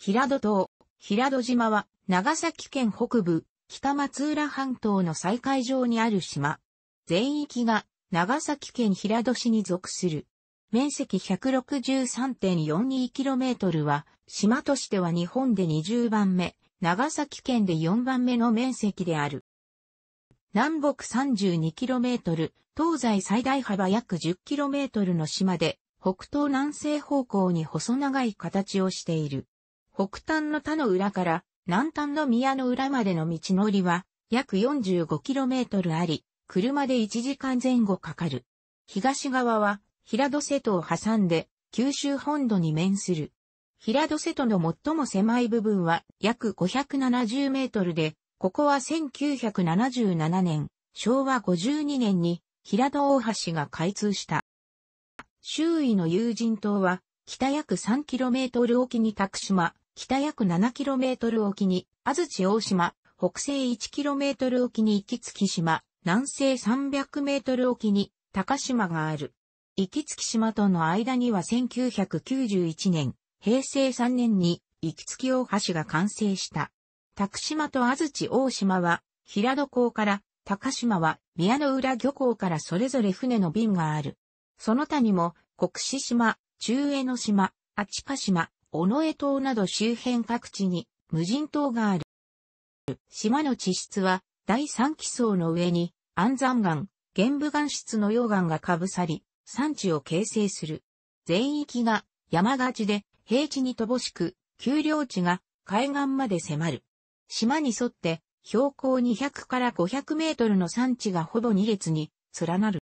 平戸島、平戸島は、長崎県北部、北松浦半島の最海上にある島。全域が、長崎県平戸市に属する。面積 163.42km は、島としては日本で20番目、長崎県で4番目の面積である。南北 32km、東西最大幅約 10km の島で、北東南西方向に細長い形をしている。北端の田の裏から南端の宮の裏までの道のりは約 45km あり、車で1時間前後かかる。東側は平戸瀬戸を挟んで九州本土に面する。平戸瀬戸の最も狭い部分は約570メートルで、ここは1977年、昭和52年に平戸大橋が開通した。周囲の友人島は北約 3km 沖に宅島、北約 7km 沖に、安土大島、北西 1km 沖に行き月島、南西 300m 沖に高島がある。行き月島との間には1991年、平成3年に行き月大橋が完成した。高島と安土大島は平戸港から高島は宮の浦漁港からそれぞれ船の便がある。その他にも、国志島、中江の島、八パ島、尾上島など周辺各地に無人島がある。島の地質は第三基層の上に安山岩、玄武岩質の溶岩がかぶさり、山地を形成する。全域が山がちで平地に乏しく、丘陵地が海岸まで迫る。島に沿って標高200から500メートルの山地がほぼ2列に連なる。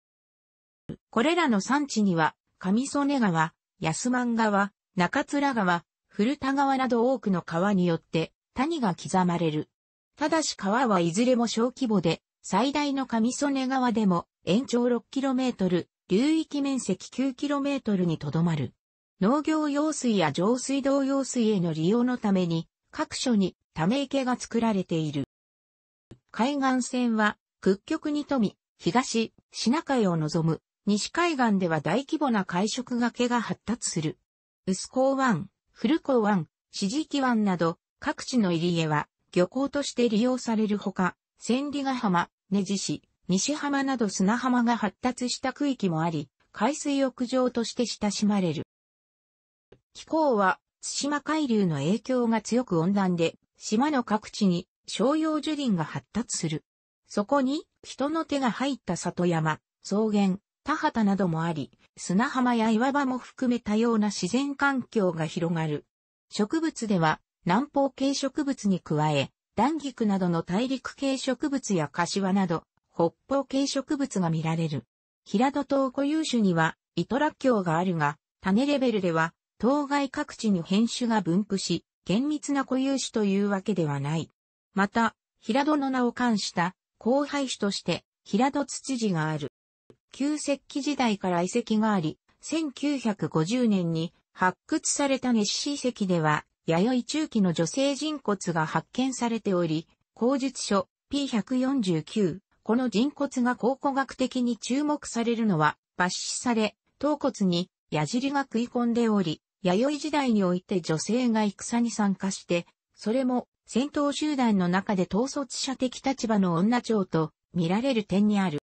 これらの山地には、上曽根川、安満川、中津川、古田川など多くの川によって谷が刻まれる。ただし川はいずれも小規模で、最大の上曽根川でも延長 6km、流域面積 9km にとどまる。農業用水や上水道用水への利用のために、各所にため池が作られている。海岸線は屈曲に富み、東、シナ海を望む、西海岸では大規模な海食がけが発達する。薄港湾、古港湾、四時期湾など、各地の入り江は、漁港として利用されるほか、千里ヶ浜、根津市、西浜など砂浜が発達した区域もあり、海水浴場として親しまれる。気候は、対馬海流の影響が強く温暖で、島の各地に商用樹林が発達する。そこに人の手が入った里山、草原、田畑などもあり、砂浜や岩場も含め多様な自然環境が広がる。植物では、南方系植物に加え、断菊などの大陸系植物や柏など、北方系植物が見られる。平戸島固有種には、イトラキがあるが、種レベルでは、当該各地に変種が分布し、厳密な固有種というわけではない。また、平戸の名を冠した、後輩種として、平戸土地がある。旧石器時代から遺跡があり、1950年に発掘された熱死遺跡では、弥生中期の女性人骨が発見されており、口述書 P149、この人骨が考古学的に注目されるのは、抜死され、頭骨に矢尻が食い込んでおり、弥生時代において女性が戦に参加して、それも戦闘集団の中で統率者的立場の女長と見られる点にある。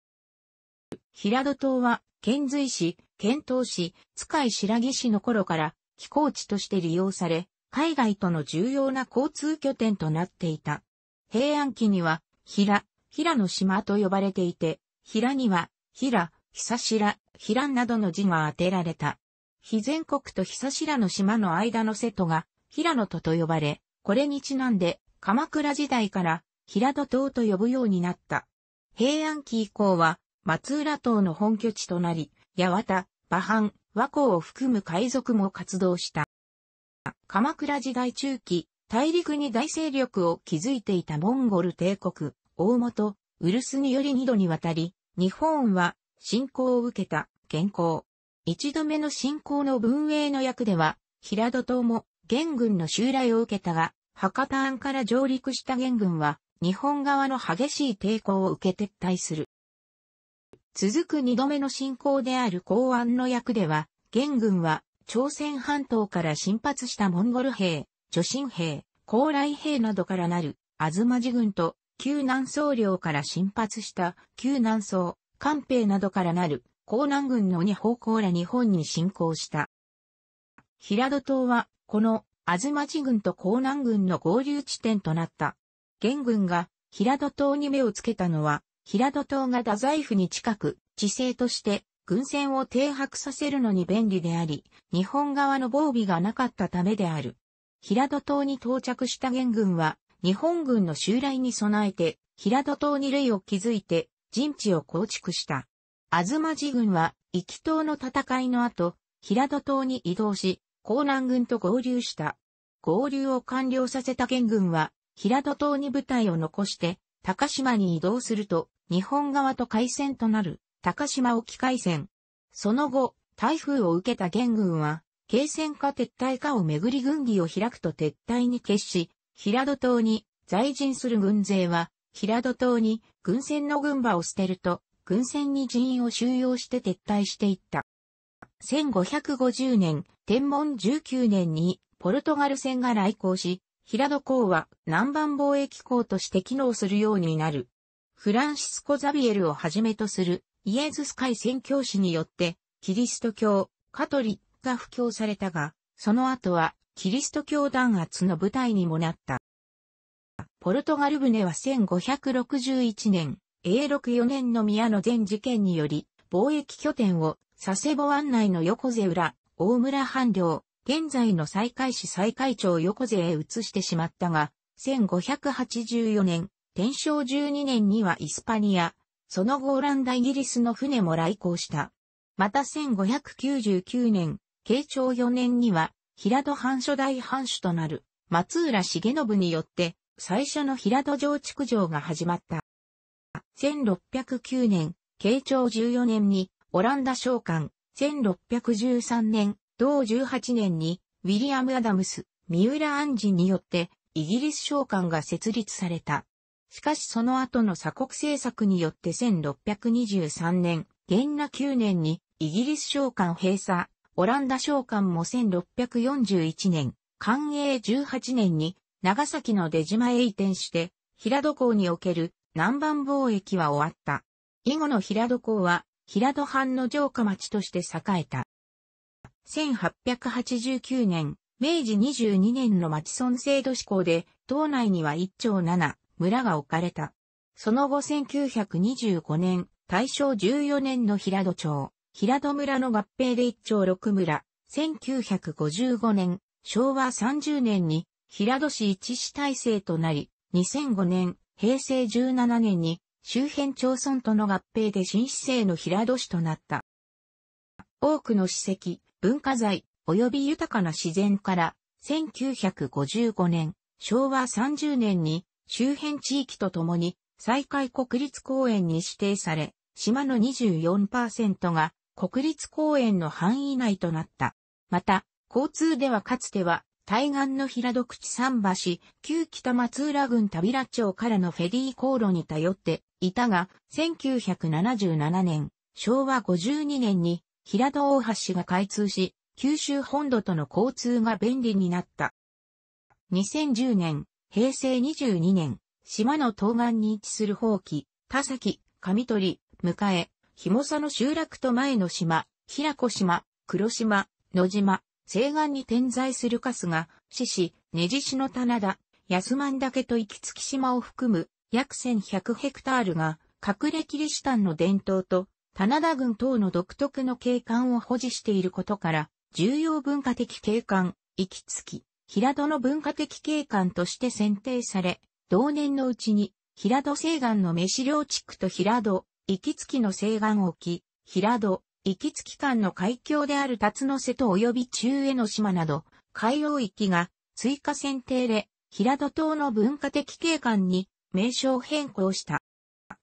平戸島は、遣隋使、遣唐使、使い白木市の頃から寄港地として利用され、海外との重要な交通拠点となっていた。平安期には、平、平の島と呼ばれていて、平には、平、久ら、平などの字が当てられた。非全国と久らの島の間の瀬戸が、平野とと呼ばれ、これにちなんで、鎌倉時代から、平戸島と呼ぶようになった。平安期以降は、松浦島の本拠地となり、八幡、馬藩、和光を含む海賊も活動した。鎌倉時代中期、大陸に大勢力を築いていたモンゴル帝国、大元、ウルスにより二度にわたり、日本は侵攻を受けた、現行。一度目の侵攻の文営の役では、平戸島も元軍の襲来を受けたが、博多湾から上陸した元軍は、日本側の激しい抵抗を受け撤退する。続く二度目の侵攻である公安の役では、元軍は朝鮮半島から進発したモンゴル兵、女神兵、高麗兵などからなる、東じ軍と、旧南総領から進発した旧南総、官兵などからなる、江南軍の二方向ら日本に侵攻した。平戸島は、この、東じ軍と江南軍の合流地点となった。元軍が、平戸島に目をつけたのは、平戸島が太宰府に近く、地勢として軍船を停泊させるのに便利であり、日本側の防備がなかったためである。平戸島に到着した元軍は、日本軍の襲来に備えて、平戸島に類を築いて、陣地を構築した。東寺軍は、行き島の戦いの後、平戸島に移動し、江南軍と合流した。合流を完了させた元軍は、平戸島に部隊を残して、高島に移動すると、日本側と海戦となる高島沖海戦。その後、台風を受けた元軍は、継戦か撤退かをめぐり軍議を開くと撤退に決し、平戸島に在陣する軍勢は、平戸島に軍船の軍馬を捨てると、軍船に人員を収容して撤退していった。1550年、天文19年にポルトガル船が来航し、平戸港は南蛮貿易港として機能するようになる。フランシスコ・ザビエルをはじめとするイエズス会宣教師によって、キリスト教、カトリックが布教されたが、その後は、キリスト教弾圧の舞台にもなった。ポルトガル船は1561年、永禄4年の宮の全事件により、貿易拠点を佐世保湾内の横瀬浦、大村半領、現在の西海市西海町横瀬へ移してしまったが、1584年、天正12年にはイスパニア、その後オランダイギリスの船も来航した。また1599年、慶長4年には、平戸藩初代藩主となる、松浦重信によって、最初の平戸城築城が始まった。1609年、慶長14年に、オランダ商館、1613年、同18年に、ウィリアム・アダムス、三浦安治によって、イギリス商館が設立された。しかしその後の鎖国政策によって1623年、元那9年にイギリス商館閉鎖、オランダ商館も1641年、寛永18年に長崎の出島へ移転して、平戸港における南蛮貿易は終わった。以後の平戸港は平戸藩の城下町として栄えた。1889年、明治22年の町村制度施行で、島内には1町7、村が置かれた。その後1925年、大正14年の平戸町、平戸村の合併で一町六村、1955年、昭和30年に平戸市一市体制となり、2005年、平成17年に周辺町村との合併で新市制の平戸市となった。多くの史跡、文化財、及び豊かな自然から、1955年、昭和30年に周辺地域とともに、再開国立公園に指定され、島の24%が国立公園の範囲内となった。また、交通ではかつては、対岸の平戸口桟橋、旧北松浦郡田平町からのフェリー航路に頼っていたが、1977年、昭和52年に平戸大橋が開通し、九州本土との交通が便利になった。2010年、平成22年、島の東岸に位置する宝器、田崎、上鳥、迎え、ひもさの集落と前の島、平子島、黒島、野島、西岸に点在するカスが、獅子、根岸の棚田、安満岳と行きき島を含む約1100ヘクタールが、隠れキリシタンの伝統と、棚田軍等の独特の景観を保持していることから、重要文化的景観、行きき。平戸の文化的景観として選定され、同年のうちに、平戸西岸の飯料地区と平戸、行きつきの西岸沖、平戸、行きつき間の海峡である辰の瀬と及び中江の島など、海洋域が追加選定で、平戸島の文化的景観に名称変更した。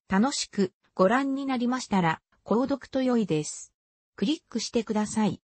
楽しくご覧になりましたら、購読と良いです。クリックしてください。